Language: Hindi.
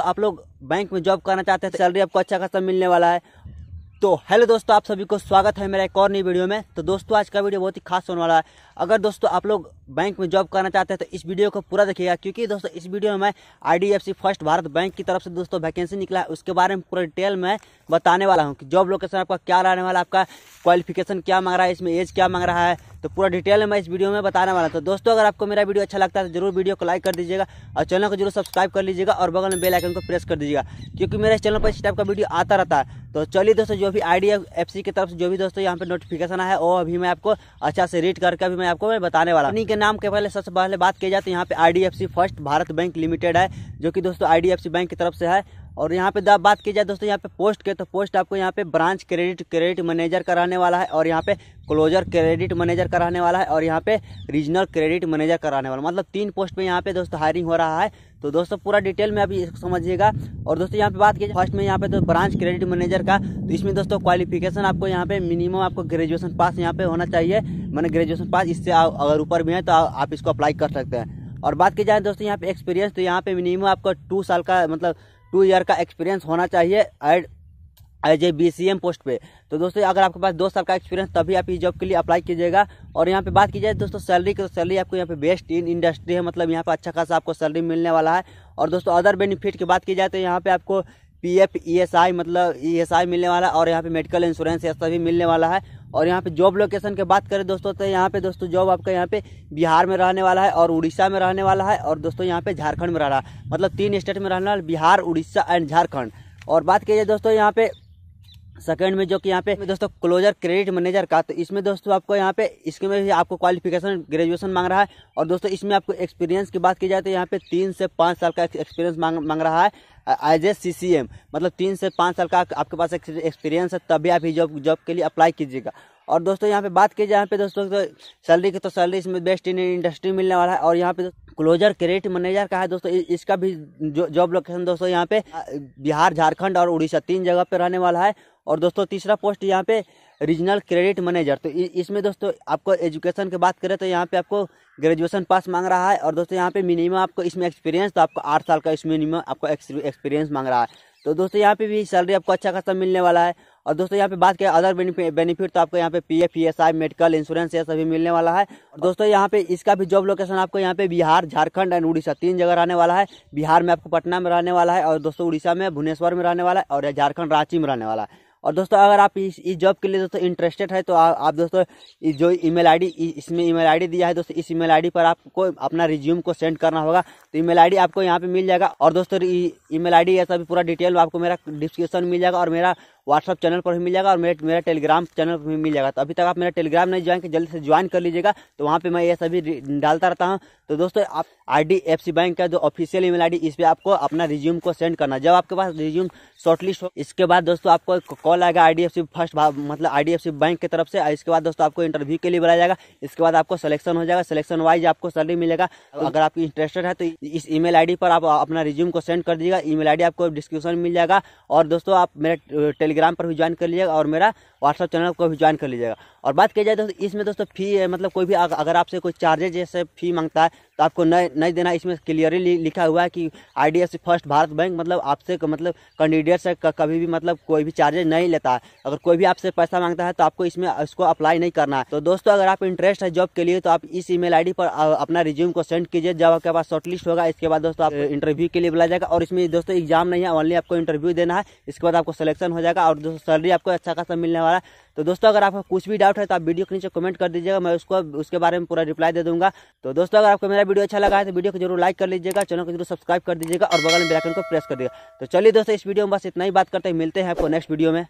तो आप लोग बैंक में जॉब करना चाहते हैं तो सैलरी आपको अच्छा खासा मिलने वाला है तो हेलो दोस्तों आप सभी को स्वागत है मेरा एक और नई वीडियो में तो दोस्तों आज का वीडियो बहुत ही खास होने वाला है अगर दोस्तों आप लोग बैंक में जॉब करना चाहते हैं तो इस वीडियो को पूरा देखिएगा क्योंकि दोस्तों इस वीडियो में आईडीएफसी फर्स्ट भारत बैंक की तरफ से दोस्तों वैकेंसी निकला है उसके बारे में पूरा डिटेल में बताने वाला हूँ कि जॉब लोकेशन आपका क्या रहने वाला आपका क्वालिफिकेशन क्या मांग रहा है इसमें एज क्या मांग रहा है तो पूरा डिटेल में मैं इस वीडियो में बताने वाला हूँ तो दोस्तों अगर आपको मेरा वीडियो अच्छा लगता है तो जरूर वीडियो को लाइक कर दीजिएगा और चैनल को जरूर सब्सक्राइब कर लीजिएगा और बगल में बेल आइकन को प्रेस कर दीजिएगा क्योंकि मेरे चैनल पर इस टाइप का वीडियो आता रहता है तो चलिए दोस्तों जो भी आई डी की तरफ से जो भी दोस्तों यहाँ पे नोटिफिकेशन आया है वो अभी मैं आपको अच्छा से रीड करके अभी मैं आपको मैं बताने वाला इन्हीं के नाम के पहले सबसे पहले बात की जाए तो यहाँ पे I first Bharat bank limited है जो कि दोस्तों आई बैंक की तरफ से है और यहाँ पे बात की जाए दोस्तों यहाँ पे पोस्ट के तो पोस्ट आपको यहाँ पे ब्रांच क्रेडिट क्रेडिट मैनेजर कराने वाला है और यहाँ पे क्लोजर क्रेडिट मैनेजर कराने वाला है और यहाँ पे रीजनल क्रेडिट मैनेजर कराने वाला मतलब तीन पोस्ट पे यहाँ पे दोस्तों हायरिंग हो रहा है तो दोस्तों पूरा डिटेल में अभी समझिएगा और दोस्तों यहाँ पे बात की जाए फर्स्ट में यहाँ पे तो ब्रांच क्रेडिट मैनेजर का तो इसमें दोस्तों क्वालिफिकेशन आपको यहाँ पे मिनिमम आपको ग्रेजुएशन पास यहाँ पे होना चाहिए मैंने ग्रेजुएशन पास इससे अगर ऊपर भी है तो आप इसको अप्लाई कर सकते हैं और बात की जाए दोस्तों यहाँ पे एक्सपीरियंस तो यहाँ पे मिनिमम आपको टू साल का मतलब टू ईयर का एक्सपीरियंस होना चाहिए एड as a B C M post पे तो दोस्तों अगर आपके पास दो साल का एक्सपीरियंस तभी आप इस जॉब के लिए अप्लाई कीजिएगा और यहाँ पे बात की जाए दोस्तों सैलरी की तो सैलरी आपको यहाँ पे बेस्ट इन इंडस्ट्री है मतलब यहाँ पे अच्छा खासा आपको सैलरी मिलने वाला है और दोस्तों अदर बेनिफिट की बात की जाए तो यहाँ पे आपको P F E S I मतलब ई एस आई मिलने वाला है और यहाँ पे मेडिकल इंश्योरेंस ये सभी मिलने वाला है और यहाँ पे जॉब लोकेशन की बात करें दोस्तों तो यहाँ पे दोस्तों जॉब आपका यहाँ पे बिहार में रहने वाला है और उड़ीसा में रहने वाला है और दोस्तों यहाँ पे झारखंड में रह रहा है मतलब तीन स्टेट में रहने वाला बिहार उड़ीसा एंड झारखंड और बात की जाए दोस्तों यहाँ पे सेकंड में जो कि यहाँ पे दोस्तों क्लोजर क्रेडिट मैनेजर का तो इसमें दोस्तों आपको यहाँ पे इसके में भी आपको क्वालिफिकेशन ग्रेजुएशन मांग रहा है और दोस्तों इसमें आपको एक्सपीरियंस की बात की जाए तो यहाँ पे तीन से पाँच साल का एक्सपीरियंस मांग मांग रहा है as a C C M मतलब तीन से पाँच साल का आपके पास एक्सपीरियंस है तभी आप जॉब जॉब के लिए अप्लाई कीजिएगा और दोस्तों यहाँ पे बात की जाए यहाँ पे दोस्तों तो सैलरी की तो सैलरी इसमें बेस्ट इन इंडस्ट्री मिलने वाला है और यहाँ पे क्लोजर क्रेडिट मैनेजर का है दोस्तों इसका भी जॉब लोकेशन दोस्तों यहाँ पे बिहार झारखंड और उड़ीसा तीन जगह पे रहने वाला है और दोस्तों तीसरा पोस्ट यहाँ पे रीजनल क्रेडिट मैनेजर तो इसमें दोस्तों आपको एजुकेशन की बात करें तो यहाँ पे आपको ग्रेजुएशन पास मांग रहा है और दोस्तों यहाँ पे मिनिमम आपको इसमें एक्सपीरियंस तो आपको आठ साल का इसमें मिनिमम आपको एक्सपीरियंस मांग रहा है तो दोस्तों यहाँ पे भी सैलरी आपको अच्छा खासा मिलने वाला है और दोस्तों यहाँ पे बात करें अदर बेनिफिट तो आपको यहाँ पे P F E S I medical insurance ये सभी मिलने वाला है और दोस्तों यहाँ पे इसका भी जॉब लोकेशन आपको यहाँ पे बिहार झारखंड एंड उड़ीसा तीन जगह रहने वाला है बिहार में आपको पटना में रहने वाला है और दोस्तों उड़ीसा में भुवनेश्वर में रहने वाला है और झारखंड रांची में रहने वाला है और दोस्तों अगर आप इस इस जॉब के लिए दोस्तों इंटरेस्टेड है तो आ, आप दोस्तों जो ईमेल आईडी इसमें ईमेल आईडी दिया है दोस्तों इस ईमेल आईडी पर आपको अपना रिज्यूम को सेंड करना होगा तो ईमेल आईडी आपको यहाँ पे मिल जाएगा और दोस्तों ईमेल आईडी या सभी पूरा डिटेल आपको मेरा डिस्क्रिप्शन मिल जाएगा और मेरा व्हाट्सअप चैनल पर भी मिल जाएगा और मेरे मेरा टेलीग्राम चैनल पर भी मिल जाएगा तो अभी तक आप मेरा टेलीग्राम नहीं ज्वाइन किया जल्दी से ज्वाइन कर लीजिएगा तो वहाँ पे मैं ये सभी डालता रहता हूँ तो दोस्तों आप आई बैंक का जो ऑफिशियल ईमेल डी इस पर आपको अपना रिज्यूम को सेंड करना जब आपके पास रिज्यूम शॉर्टलिस्ट हो इसके बाद दोस्तों आपको कॉल आएगा आई फर्स्ट मतलब आई बैंक की तरफ से इसके बाद दोस्तों आपको इंटरव्यू के लिए बुलाया जाएगा इसके बाद आपको सिलेक्शन हो जाएगा सिलेक्शन वाइज आपको सैलरी मिलेगा तो अगर आप इंटरेस्टेड है तो इस आई डी पर आप अपना रिज्यूम को सेंड कर दीजिएगा आई डी आपको डिस्क्रिप्शन मिल जाएगा और दोस्तों आप मेरे टेलीग्राम पर भी ज्वाइन कर लीजिएगा और मेरा व्हाट्सअप चैनल को भी ज्वाइन कर लीजिएगा और बात की जाए दोस्तों इसमें दोस्तों फी मतलब कोई भी अगर आपसे कोई चार्जेज जैसे फी मांगता है तो आपको नहीं नहीं देना इसमें क्लियरली लिखा हुआ है कि आई फर्स्ट भारत बैंक मतलब आपसे मतलब कैंडिडेट से कभी भी मतलब कोई भी चार्जेज नहीं लेता है अगर कोई भी आपसे पैसा मांगता है तो आपको इसमें इसको अप्लाई नहीं करना है तो दोस्तों अगर आप इंटरेस्ट है जॉब के लिए तो आप इस ईमेल मेल पर अपना रिज्यूम को सेंड कीजिए जब आपके पास शॉर्टलिस्ट होगा इसके बाद दोस्तों आप इंटरव्यू के लिए बुलाया जाएगा और इसमें दोस्तों एग्जाम नहीं है ऑनली आपको इंटरव्यू देना है इसके बाद आपको सिलेक्शन हो जाएगा और दोस्तों सैलरी आपको अच्छा खासा मिलने वाला है तो दोस्तों अगर आपका कुछ भी डाउट है तो आप वीडियो के नीचे कमेंट कर दीजिएगा मैं उसको उसके बारे में पूरा रिप्लाई दे दूंगा तो दोस्तों अगर आपको मेरा वीडियो अच्छा लगा है तो वीडियो को जरूर लाइक कर लीजिएगा चैनल को जरूर सब्सक्राइब कर दीजिएगा और बगल में बेलाइकन को प्रेस कर दीजिएगा तो चलिए दोस्तों इस वीडियो में बस इतना ही बात करते हैं मिलते हैं आपको नेक्स्ट वीडियो में